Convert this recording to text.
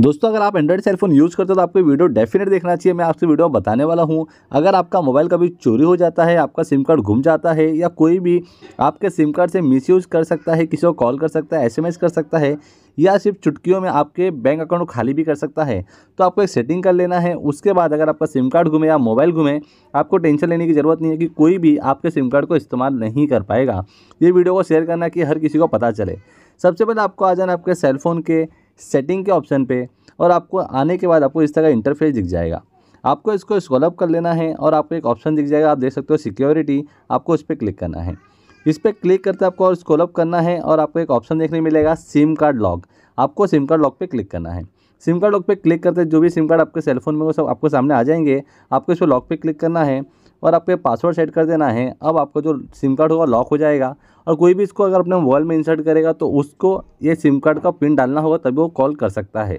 दोस्तों अगर आप एंड्रॉइड सेलफोन यूज़ करते हो तो आपको वीडियो डेफिनेट देखना चाहिए मैं आपसे वीडियो बताने वाला हूँ अगर आपका मोबाइल कभी चोरी हो जाता है आपका सिम कार्ड घूम जाता है या कोई भी आपके सिम कार्ड से मिसयूज कर सकता है किसी को कॉल कर सकता है एस कर सकता है या सिर्फ चुटकियों में आपके बैंक अकाउंट को खाली भी कर सकता है तो आपको एक सेटिंग कर लेना है उसके बाद अगर आपका सिम कार्ड घूमे या मोबाइल घूमे आपको टेंशन लेने की ज़रूरत नहीं है कि कोई भी आपके सिम कार्ड को इस्तेमाल नहीं कर पाएगा ये वीडियो को शेयर करना कि हर किसी को पता चले सबसे पहले आपको आ जाना आपके सेलफोन के सेटिंग के ऑप्शन पे और आपको आने के बाद आपको इस तरह का इंटरफेस दिख जाएगा आपको इसको स्कॉलअप कर लेना है और आपको एक ऑप्शन दिख जाएगा आप देख सकते हो सिक्योरिटी आपको उस पर क्लिक करना है इस पर क्लिक करते आपको और स्कॉलअप करना है और आपको एक ऑप्शन देखने मिलेगा सिम कार्ड लॉक आपको सिम कार्ड लॉक पर क्लिक करना है सिम कार्ड लॉक पे क्लिक करते जो भी सिम कार्ड आपके सेलफोन में वो सब आपको सामने आ जाएंगे आपको इस पर लॉक पे क्लिक करना है और आपके पासवर्ड सेट कर देना है अब आपका जो सिम कार्ड होगा लॉक हो जाएगा और कोई भी इसको अगर अपने मोबाइल में इंसर्ट करेगा तो उसको ये सिम कार्ड का पिन डालना होगा तभी वो कॉल कर सकता है